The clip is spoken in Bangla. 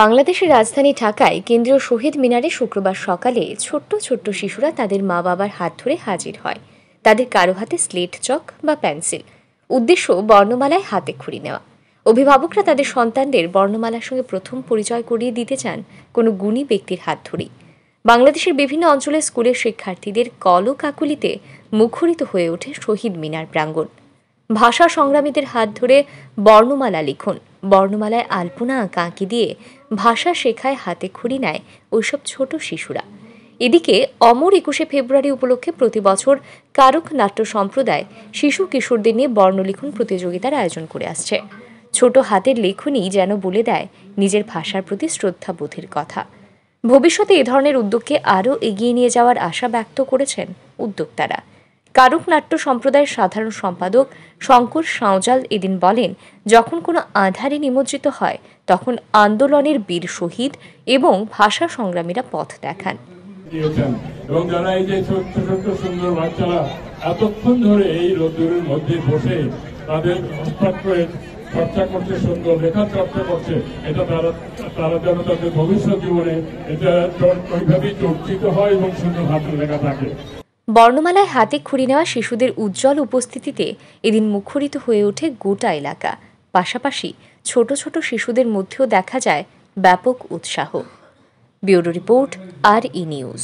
বাংলাদেশের রাজধানী ঢাকায় কেন্দ্রীয় শহীদ মিনারে শুক্রবার সকালে ছোট্ট ছোট্ট শিশুরা তাদের মা বাবার হাত ধরে হাজির হয় তাদের কারো হাতে স্লেট চক বা পেন্সিল উদ্দেশ্য বর্ণমালায় হাতে খুঁড়ি নেওয়া অভিভাবকরা তাদের সন্তানদের বর্ণমালার সঙ্গে প্রথম পরিচয় করিয়ে দিতে চান কোনো গুণী ব্যক্তির হাত ধরেই বাংলাদেশের বিভিন্ন অঞ্চলে স্কুলের শিক্ষার্থীদের কলকাকুলিতে মুখরিত হয়ে ওঠে শহীদ মিনার প্রাঙ্গণ ভাষা সংগ্রামীদের হাত ধরে বর্ণমালা লিখুন বর্ণমালায় আলপনা আঁকা আঁকি দিয়ে ভাষা শেখায় হাতে খুঁড়ি নেয় ওইসব ছোট শিশুরা এদিকে অমর একুশে ফেব্রুয়ারি উপলক্ষে প্রতি বছর কারক নাট্য সম্প্রদায় শিশু কিশোরদের নিয়ে বর্ণলিখন প্রতিযোগিতার আয়োজন করে আসছে ছোট হাতের লেখনী যেন বলে দেয় নিজের ভাষার প্রতি শ্রদ্ধা বোধের কথা ভবিষ্যতে এ ধরনের উদ্যোগকে আরও এগিয়ে নিয়ে যাওয়ার আশা ব্যক্ত করেছেন উদ্যোক্তারা কারুক নাট্য সম্প্রদায়ের সাধারণ সম্পাদক শঙ্কর সাঁওজাল এদিন বলেন যখন কোনো আধারে নিমজ্জিত হয় তখন আন্দোলনের বীর শহীদ এবং ভাষা সংগ্রামীরা পথ দেখান এবং যারা এই যে ছোট্ট ছোট্ট সুন্দর বাচ্চারা এতক্ষণ ধরে এই রোদ্দুরের মধ্যে বসে তাদের হস্তাক্ষরের চর্চা করছে সুন্দর লেখা চর্চা করছে এটা তারা তারা যেন তাদের ভবিষ্যৎ জীবনে এটা ওইভাবেই চর্চিত হয় এবং সুন্দর ভাষা লেখা থাকে বর্ণমালায় হাতে খুঁড়ি নেওয়া শিশুদের উজ্জ্বল উপস্থিতিতে এদিন মুখরিত হয়ে ওঠে গোটা এলাকা পাশাপাশি ছোট ছোট শিশুদের মধ্যেও দেখা যায় ব্যাপক উৎসাহ ব্যুরো রিপোর্ট আর ই নিউজ